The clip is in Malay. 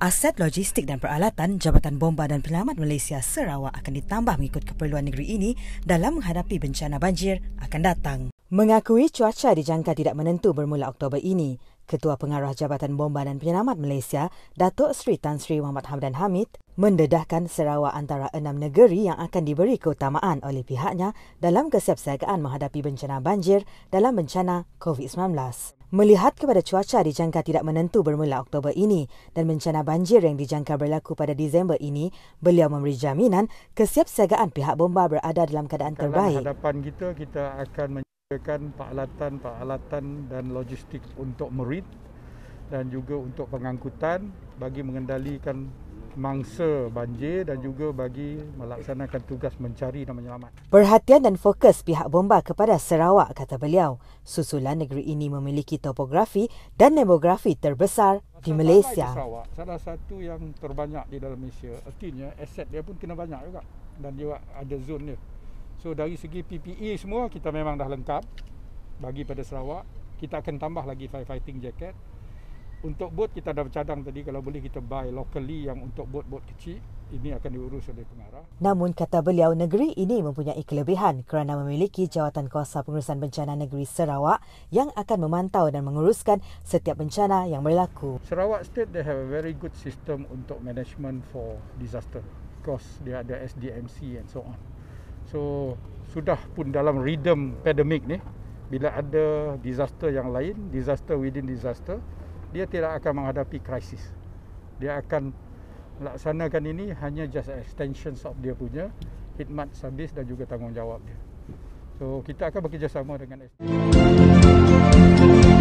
Aset logistik dan peralatan Jabatan Bomba dan Penyelamat Malaysia Sarawak akan ditambah mengikut keperluan negeri ini dalam menghadapi bencana banjir akan datang. Mengakui cuaca dijangka tidak menentu bermula Oktober ini, Ketua Pengarah Jabatan Bomba dan Penyelamat Malaysia, Datuk Seri Tan Sri Muhammad Hamdan Hamid, mendedahkan Sarawak antara enam negeri yang akan diberi keutamaan oleh pihaknya dalam kesiapsiagaan menghadapi bencana banjir dalam bencana COVID-19. Melihat kepada cuaca dijangka tidak menentu bermula Oktober ini dan bencana banjir yang dijangka berlaku pada Disember ini, beliau memberi jaminan kesiapsiagaan pihak bomba berada dalam keadaan terbaik. Dalam hadapan kita, kita akan menyediakan peralatan-peralatan dan logistik untuk merit dan juga untuk pengangkutan bagi mengendalikan mangsa banjir dan juga bagi melaksanakan tugas mencari dan menyelamat. Perhatian dan fokus pihak bomba kepada Sarawak, kata beliau. Susulan negeri ini memiliki topografi dan demografi terbesar di Malaysia. Sarawak, salah satu yang terbanyak di dalam Malaysia. Artinya aset dia pun kena banyak juga dan dia ada zon dia. So dari segi PPE semua kita memang dah lengkap bagi pada Sarawak. Kita akan tambah lagi firefighting jacket untuk bot kita ada cadang tadi kalau boleh kita buy locally yang untuk bot-bot kecil ini akan diurus oleh pengarah. Namun kata beliau negeri ini mempunyai kelebihan kerana memiliki jawatan kuasa pengurusan bencana negeri Sarawak yang akan memantau dan menguruskan setiap bencana yang berlaku. Sarawak State they have a very good system untuk management for disaster because they ada SDMC and so on. So sudah pun dalam rhythm pandemic ni bila ada disaster yang lain, disaster within disaster, dia tidak akan menghadapi krisis. Dia akan laksanakan ini hanya just extension of dia punya khidmat servis dan juga tanggungjawab dia. So kita akan bekerjasama dengan SDM.